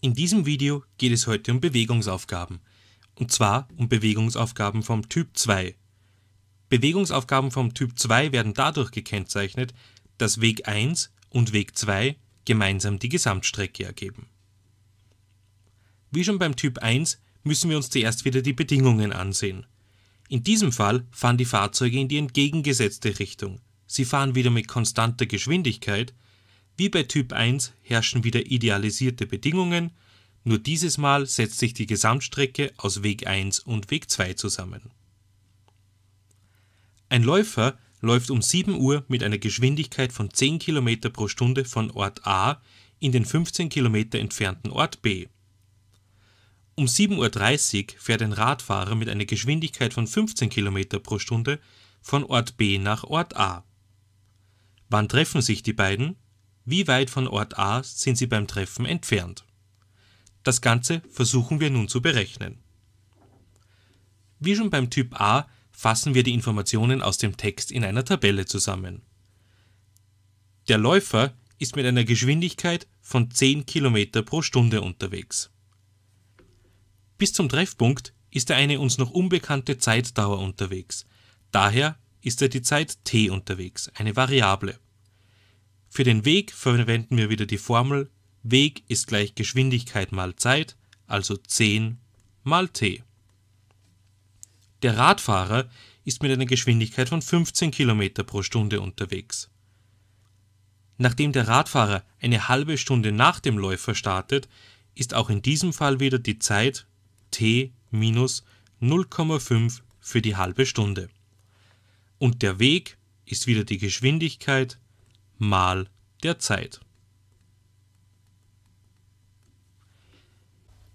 In diesem Video geht es heute um Bewegungsaufgaben, und zwar um Bewegungsaufgaben vom Typ 2. Bewegungsaufgaben vom Typ 2 werden dadurch gekennzeichnet, dass Weg 1 und Weg 2 gemeinsam die Gesamtstrecke ergeben. Wie schon beim Typ 1 müssen wir uns zuerst wieder die Bedingungen ansehen. In diesem Fall fahren die Fahrzeuge in die entgegengesetzte Richtung. Sie fahren wieder mit konstanter Geschwindigkeit, wie bei Typ 1 herrschen wieder idealisierte Bedingungen, nur dieses Mal setzt sich die Gesamtstrecke aus Weg 1 und Weg 2 zusammen. Ein Läufer läuft um 7 Uhr mit einer Geschwindigkeit von 10 km pro Stunde von Ort A in den 15 km entfernten Ort B. Um 7.30 Uhr fährt ein Radfahrer mit einer Geschwindigkeit von 15 km pro Stunde von Ort B nach Ort A. Wann treffen sich die beiden? wie weit von Ort A sind sie beim Treffen entfernt. Das Ganze versuchen wir nun zu berechnen. Wie schon beim Typ A fassen wir die Informationen aus dem Text in einer Tabelle zusammen. Der Läufer ist mit einer Geschwindigkeit von 10 km pro Stunde unterwegs. Bis zum Treffpunkt ist er eine uns noch unbekannte Zeitdauer unterwegs. Daher ist er die Zeit t unterwegs, eine Variable. Für den Weg verwenden wir wieder die Formel Weg ist gleich Geschwindigkeit mal Zeit, also 10 mal t. Der Radfahrer ist mit einer Geschwindigkeit von 15 km pro Stunde unterwegs. Nachdem der Radfahrer eine halbe Stunde nach dem Läufer startet, ist auch in diesem Fall wieder die Zeit t minus 0,5 für die halbe Stunde. Und der Weg ist wieder die Geschwindigkeit mal der Zeit.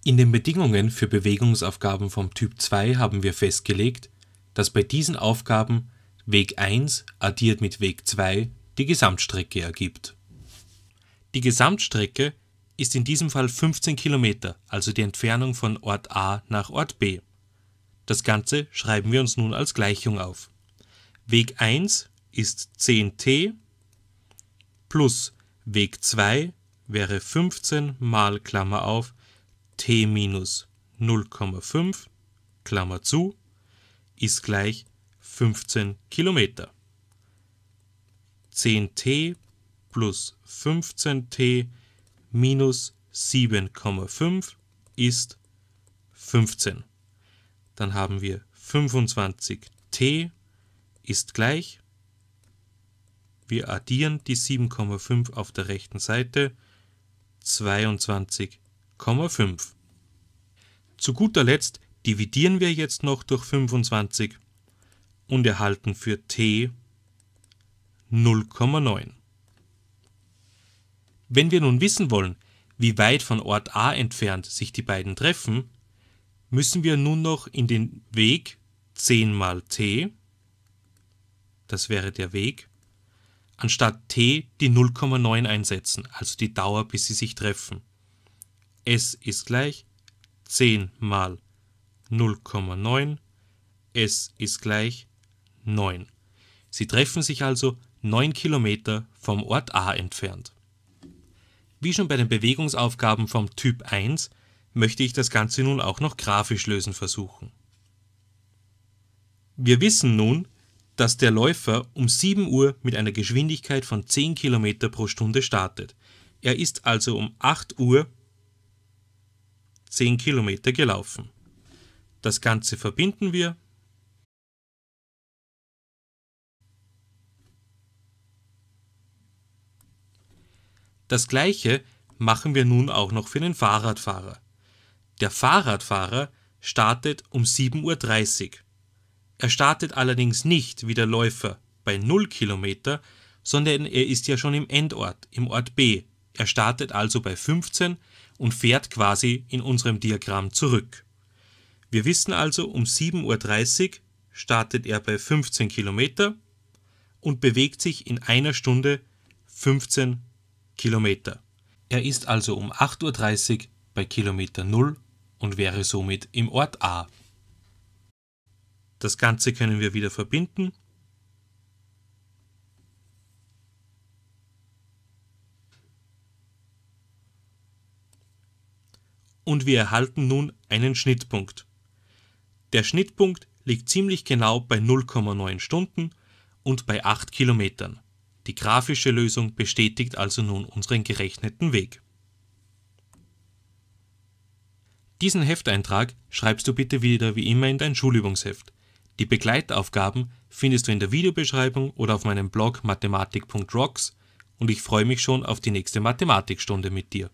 In den Bedingungen für Bewegungsaufgaben vom Typ 2 haben wir festgelegt, dass bei diesen Aufgaben Weg 1 addiert mit Weg 2 die Gesamtstrecke ergibt. Die Gesamtstrecke ist in diesem Fall 15 Kilometer, also die Entfernung von Ort A nach Ort B. Das Ganze schreiben wir uns nun als Gleichung auf. Weg 1 ist 10t plus Weg 2 wäre 15 mal Klammer auf t minus 0,5 Klammer zu ist gleich 15 Kilometer. 10t plus 15t minus 7,5 ist 15. Dann haben wir 25t ist gleich wir addieren die 7,5 auf der rechten Seite 22,5. Zu guter Letzt dividieren wir jetzt noch durch 25 und erhalten für t 0,9. Wenn wir nun wissen wollen, wie weit von Ort A entfernt sich die beiden treffen, müssen wir nun noch in den Weg 10 mal t, das wäre der Weg, Anstatt t die 0,9 einsetzen, also die Dauer, bis sie sich treffen. s ist gleich 10 mal 0,9, s ist gleich 9. Sie treffen sich also 9 Kilometer vom Ort A entfernt. Wie schon bei den Bewegungsaufgaben vom Typ 1 möchte ich das Ganze nun auch noch grafisch lösen versuchen. Wir wissen nun, dass der Läufer um 7 Uhr mit einer Geschwindigkeit von 10 km pro Stunde startet. Er ist also um 8 Uhr 10 km gelaufen. Das Ganze verbinden wir. Das gleiche machen wir nun auch noch für den Fahrradfahrer. Der Fahrradfahrer startet um 7.30 Uhr. Er startet allerdings nicht wie der Läufer bei 0 Kilometer, sondern er ist ja schon im Endort, im Ort B. Er startet also bei 15 und fährt quasi in unserem Diagramm zurück. Wir wissen also, um 7.30 Uhr startet er bei 15 Kilometer und bewegt sich in einer Stunde 15 Kilometer. Er ist also um 8.30 Uhr bei Kilometer 0 und wäre somit im Ort A. Das Ganze können wir wieder verbinden. Und wir erhalten nun einen Schnittpunkt. Der Schnittpunkt liegt ziemlich genau bei 0,9 Stunden und bei 8 Kilometern. Die grafische Lösung bestätigt also nun unseren gerechneten Weg. Diesen Hefteintrag schreibst du bitte wieder wie immer in dein Schulübungsheft. Die Begleitaufgaben findest du in der Videobeschreibung oder auf meinem Blog mathematik.rocks und ich freue mich schon auf die nächste Mathematikstunde mit dir.